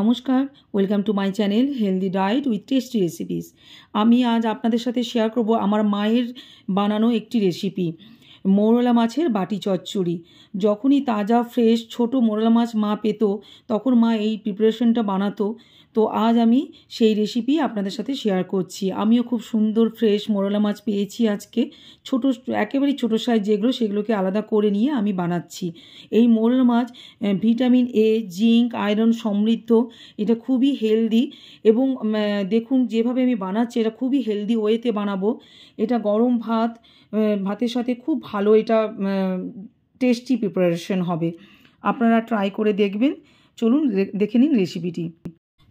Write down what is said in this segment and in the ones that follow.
নমস্কার welcome to my channel healthy diet with tasty recipes আমি আজ আপনাদের সাথে শেয়ার করব আমার মায়ের বানানো একটি রেসিপি মৌরলা মাছের বাটি চচ্চড়ি যখনই তাজা ফ্রেশ ছোট মোরলা মাছ মা পেত তখন মা এই প্রিপারেশনটা বানাতো তো আজ আমি সেই রেসিপি আপনাদের সাথে শেয়ার করছি আমিও খুব সুন্দর ফ্রেশ মোরলা মাছ পেয়েছি আজকে ছোট একেবারে ছোটো সাইজ যেগুলো সেগুলোকে আলাদা করে নিয়ে আমি বানাচ্ছি এই মোরলা মাছ ভিটামিন এ জিঙ্ক আয়রন সমৃদ্ধ এটা খুবই হেলদি এবং দেখুন যেভাবে আমি বানাচ্ছি এটা খুবই হেলদি ওয়েতে বানাবো এটা গরম ভাত ভাতের সাথে খুব ভালো এটা টেস্টি প্রিপারেশন হবে আপনারা ট্রাই করে দেখবেন চলুন দেখে নিন রেসিপিটি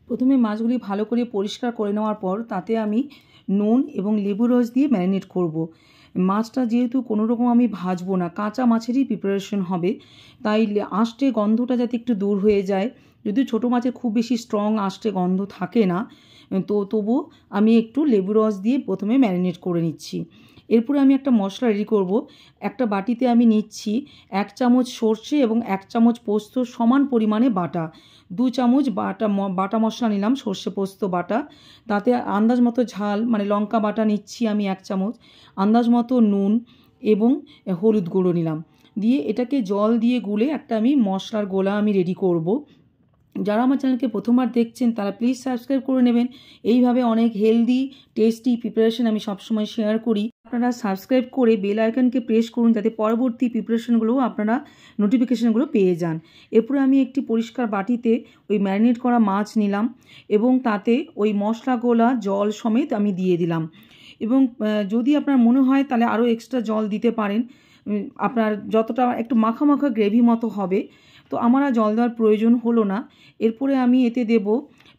প্রথমে মাছগুলি ভালো করে পরিষ্কার করে নেওয়ার পর তাতে আমি নুন এবং লেবু রস দিয়ে ম্যারিনেট করব। মাছটা যেহেতু কোনো রকম আমি ভাজবো না কাঁচা মাছেরই প্রিপারেশন হবে তাই আষ্টে গন্ধটা যাতে একটু দূর হয়ে যায় যদি ছোটো মাছের খুব বেশি স্ট্রং আষ্টে গন্ধ থাকে না তো তবু আমি একটু লেবু রস দিয়ে প্রথমে ম্যারিনেট করে নিচ্ছি এরপরে আমি একটা মশলা রেডি করব একটা বাটিতে আমি নিচ্ছি এক চামচ সর্ষে এবং এক চামচ পোস্ত সমান পরিমাণে বাটা দু চামচ বাটা বাটা মশলা নিলাম সর্ষে পোস্ত বাটা তাতে আন্দাজ মতো ঝাল মানে লঙ্কা বাটা নিচ্ছি আমি এক চামচ আন্দাজ মতো নুন এবং হলুদ গুঁড়ো নিলাম দিয়ে এটাকে জল দিয়ে গুলে একটা আমি মশলার গোলা আমি রেডি করব যারা আমার চ্যানেলকে প্রথমবার দেখছেন তারা প্লিজ সাবস্ক্রাইব করে নেবেন এইভাবে অনেক হেলদি টেস্টি প্রিপারেশন আমি সবসময় শেয়ার করি আপনারা সাবস্ক্রাইব করে বেল আইকনকে প্রেস করুন যাতে পরবর্তী প্রিপারেশনগুলো আপনারা নোটিফিকেশানগুলো পেয়ে যান এরপরে আমি একটি পরিষ্কার বাটিতে ওই ম্যারিনেট করা মাছ নিলাম এবং তাতে ওই মশলা গোলা জল সমেত আমি দিয়ে দিলাম এবং যদি আপনার মনে হয় তাহলে আরও এক্সট্রা জল দিতে পারেন আপনার যতটা একটু মাখা মাখা গ্রেভি মতো হবে তো আমার আর জল দেওয়ার প্রয়োজন হলো না এরপরে আমি এতে দেব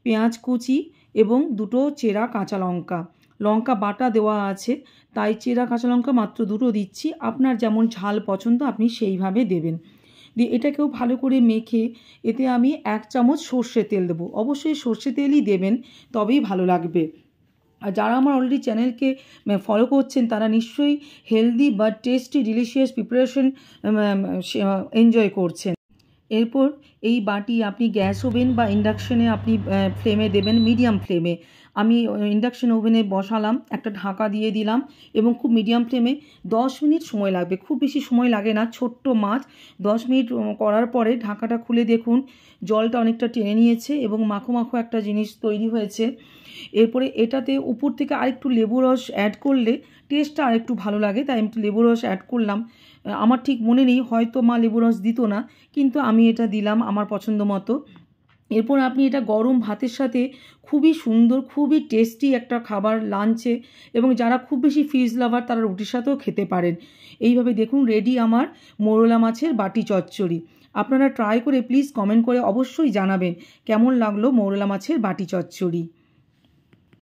পেঁয়াজ কুচি এবং দুটো চেরা কাঁচা লঙ্কা লঙ্কা বাটা দেওয়া আছে তাই চেরা কাঁচা লঙ্কা মাত্র দুটো দিচ্ছি আপনার যেমন ঝাল পছন্দ আপনি সেইভাবে দেবেন দিয়ে এটাকেও ভালো করে মেখে এতে আমি এক চামচ সর্ষে তেল দেবো অবশ্যই সর্ষে তেলই দেবেন তবেই ভালো লাগবে আর যারা আমার অলরেডি চ্যানেলকে ফলো করছেন তারা নিশ্চয়ই হেলদি বা টেস্টি ডিলিশিয়াস প্রিপারেশন এনজয় করছেন এরপর এই বাটি আপনি গ্যাস ওভেন বা ইন্ডাকশনে আপনি ফ্লেমে দেবেন মিডিয়াম ফ্লেমে আমি ইন্ডাকশন ওভেনে বসালাম একটা ঢাকা দিয়ে দিলাম এবং খুব মিডিয়াম ফ্লেমে দশ মিনিট সময় লাগবে খুব বেশি সময় লাগে না ছোট্ট মাছ দশ মিনিট করার পরে ঢাকাটা খুলে দেখুন জলটা অনেকটা টেনে নিয়েছে এবং মাখো মাখো একটা জিনিস তৈরি হয়েছে এরপরে এটাতে উপর থেকে আরেকটু লেবু রস অ্যাড করলে টেস্টটা আরেকটু ভালো লাগে তাই আমি একটু লেবু রস অ্যাড করলাম আমার ঠিক মনে নেই হয়তো মা লেবু রস দিত না কিন্তু আমি এটা দিলাম আমার পছন্দ মতো এরপর আপনি এটা গরম ভাতের সাথে খুবই সুন্দর খুবই টেস্টি একটা খাবার লাঞ্চে এবং যারা খুব বেশি ফিজ লাভার তারা রুটির সাথেও খেতে পারেন এইভাবে দেখুন রেডি আমার মোরলা মাছের বাটি চচ্চড়ি আপনারা ট্রাই করে প্লিজ কমেন্ট করে অবশ্যই জানাবেন কেমন লাগলো মোরলা মাছের বাটি চচ্চড়ি